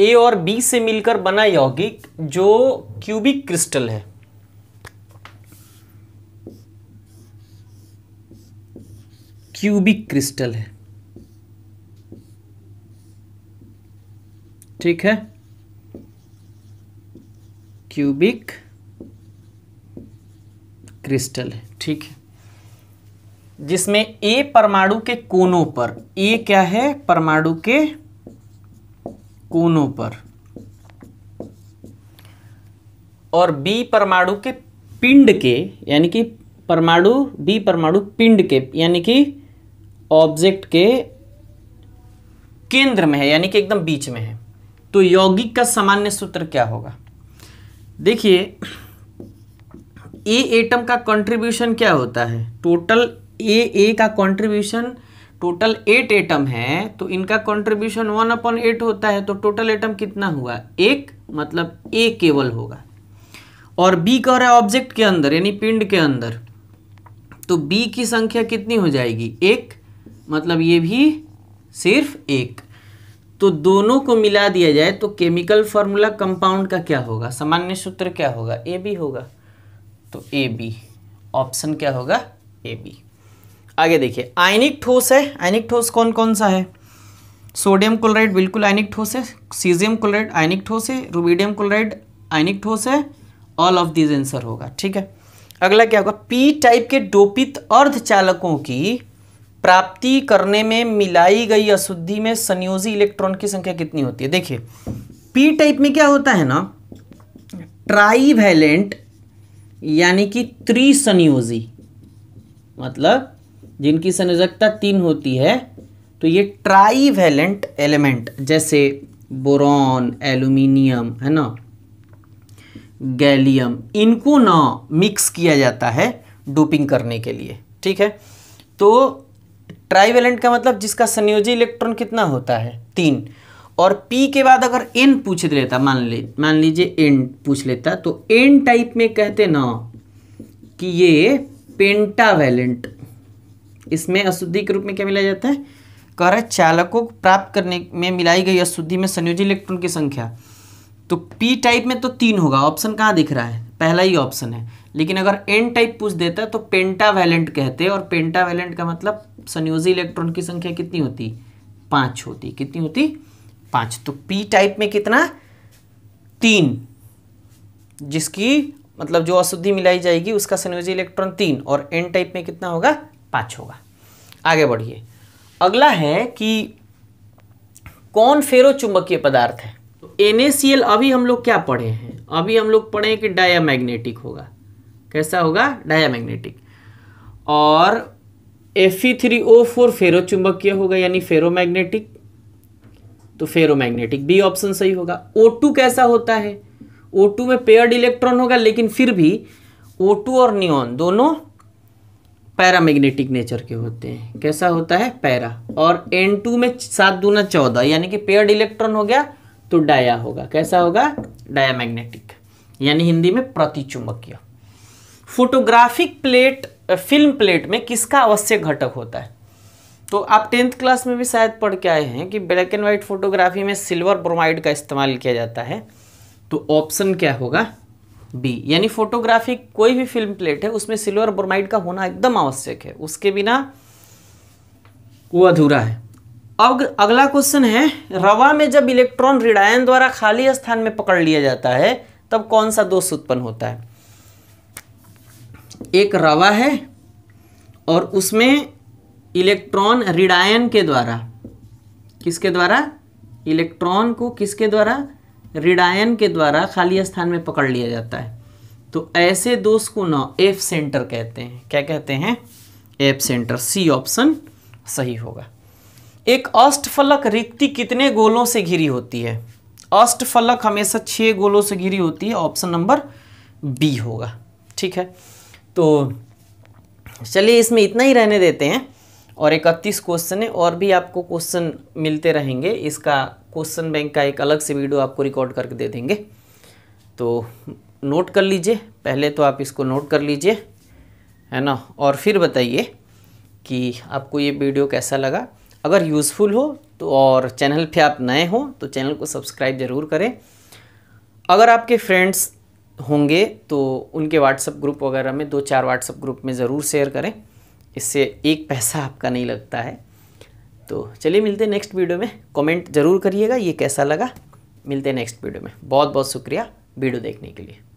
ए और बी से मिलकर बना यौगिक जो क्यूबिक क्रिस्टल है क्यूबिक क्रिस्टल है ठीक है क्यूबिक क्रिस्टल है ठीक है जिसमें ए परमाणु के कोनों पर ए क्या है परमाणु के कोनों पर और बी परमाणु के पिंड के यानी कि परमाणु बी परमाणु पिंड के यानी कि ऑब्जेक्ट के केंद्र में है यानी कि एकदम बीच में है तो यौगिक का सामान्य सूत्र क्या होगा देखिए ए एटम का कंट्रीब्यूशन क्या होता है टोटल ए ए का कंट्रीब्यूशन टोटल एट एटम है तो इनका कंट्रीब्यूशन वन अपॉन एट होता है तो टोटल एटम कितना हुआ एक मतलब ए केवल होगा और बी कह रहा है ऑब्जेक्ट के अंदर यानी पिंड के अंदर तो बी की संख्या कितनी हो जाएगी एक मतलब ये भी सिर्फ एक तो दोनों को मिला दिया जाए तो केमिकल फॉर्मूला कंपाउंड का क्या होगा सामान्य सूत्र क्या होगा ए बी होगा तो ए बी ऑप्शन क्या होगा ए बी आगे देखिए आयनिक ठोस है आयनिक ठोस कौन कौन सा है सोडियम क्लोराइड बिल्कुल आयनिक ठोस है सीजियम क्लोराइड आयनिक ठोस है रूबीडियम क्लोराइड आयनिक ठोस है ऑल ऑफ दिस आंसर होगा ठीक है अगला क्या होगा पी टाइप के डोपित अर्धचालकों की प्राप्ति करने में मिलाई गई अशुद्धि में संयोजी इलेक्ट्रॉन की संख्या कितनी होती है देखिए पी टाइप में क्या होता है ना ट्राईवैलेंट यानी कि त्रिसंयोजी मतलब जिनकी संयोजकता तीन होती है तो ये ट्राईवेलेंट एलिमेंट जैसे बोरॉन एल्यूमिनियम है ना गैलियम इनको ना मिक्स किया जाता है डोपिंग करने के लिए ठीक है तो ट्राईवेलेंट का मतलब जिसका संयोजी इलेक्ट्रॉन कितना होता है तीन और पी के बाद अगर एन पूछ लेता मान ले मान लीजिए एन पूछ लेता तो एन टाइप में कहते ना कि ये पेंटावेलेंट इसमें अशुद्धि के रूप में क्या मिलाया जाता है कह रहा है चालकों को प्राप्त करने में मिलाई गई अशुद्धि में संयोजी इलेक्ट्रॉन की संख्या तो पी टाइप में तो तीन होगा ऑप्शन कहाँ दिख रहा है पहला ही ऑप्शन है लेकिन अगर एन टाइप पूछ देता है तो पेंटावैलेंट कहते हैं और पेंटावैलेंट का मतलब संयोजी इलेक्ट्रॉन की संख्या कितनी होती पाँच होती कितनी होती पाँच तो पी टाइप में कितना तीन जिसकी मतलब जो अशुद्धि मिलाई जाएगी उसका संयोजी इलेक्ट्रॉन तीन और एन टाइप में कितना होगा पाँच होगा आगे बढ़िए अगला है कि कौन फेरो चुंबकीय पदार्थ है तो एन अभी हम लोग क्या पढ़े हैं अभी हम लोग पढ़े हैं कि डायामैग्नेटिक होगा कैसा होगा डायामैग्नेटिक और Fe3O4 फेरो चुंबकीय होगा यानी फेरोमैग्नेटिक तो फेरोमैग्नेटिक बी ऑप्शन सही होगा O2 कैसा होता है O2 में पेयर्ड इलेक्ट्रॉन होगा लेकिन फिर भी O2 और नियॉन दोनों पैरामैग्नेटिक नेचर के होते हैं कैसा होता है पैरा और एन टू में सात दूना चौदह यानी कि पेयर्ड इलेक्ट्रॉन हो गया तो डाया होगा कैसा होगा डायामैग्नेटिक यानी हिंदी में प्रतिचुंबकीय फोटोग्राफिक प्लेट फिल्म प्लेट में किसका आवश्यक घटक होता है तो आप टेंथ क्लास में भी शायद पढ़ के आए हैं कि ब्लैक एंड व्हाइट फोटोग्राफी में सिल्वर ब्रोमाइड का इस्तेमाल किया जाता है तो ऑप्शन क्या होगा बी यानी फोटोग्राफिक कोई भी फिल्म प्लेट है उसमें सिल्वर ब्रोमाइड का होना एकदम आवश्यक है उसके बिना वो अधूरा है अब अगला क्वेश्चन है रवा में जब इलेक्ट्रॉन रिडायन द्वारा खाली स्थान में पकड़ लिया जाता है तब कौन सा दोष उत्पन्न होता है एक रवा है और उसमें इलेक्ट्रॉन रिडायन के द्वारा किसके द्वारा इलेक्ट्रॉन को किसके द्वारा रिडायन के द्वारा खाली स्थान में पकड़ लिया जाता है तो ऐसे दोष को ना एफ सेंटर कहते हैं क्या कहते हैं एफ सेंटर सी ऑप्शन सही होगा एक अष्टफलक रिक्ति कितने गोलों से घिरी होती है अष्टफलक हमेशा छः गोलों से घिरी होती है ऑप्शन नंबर बी होगा ठीक है तो चलिए इसमें इतना ही रहने देते हैं और इकतीस क्वेश्चन है और भी आपको क्वेश्चन मिलते रहेंगे इसका क्वेश्चन बैंक का एक अलग से वीडियो आपको रिकॉर्ड करके दे देंगे तो नोट कर लीजिए पहले तो आप इसको नोट कर लीजिए है ना और फिर बताइए कि आपको ये वीडियो कैसा लगा अगर यूज़फुल हो तो और चैनल पे आप नए हो तो चैनल को सब्सक्राइब ज़रूर करें अगर आपके फ्रेंड्स होंगे तो उनके व्हाट्सअप ग्रुप वगैरह में दो चार व्हाट्सअप ग्रुप में ज़रूर शेयर करें इससे एक पैसा आपका नहीं लगता है तो चलिए मिलते हैं नेक्स्ट वीडियो में कमेंट ज़रूर करिएगा ये कैसा लगा मिलते हैं नेक्स्ट वीडियो में बहुत बहुत शुक्रिया वीडियो देखने के लिए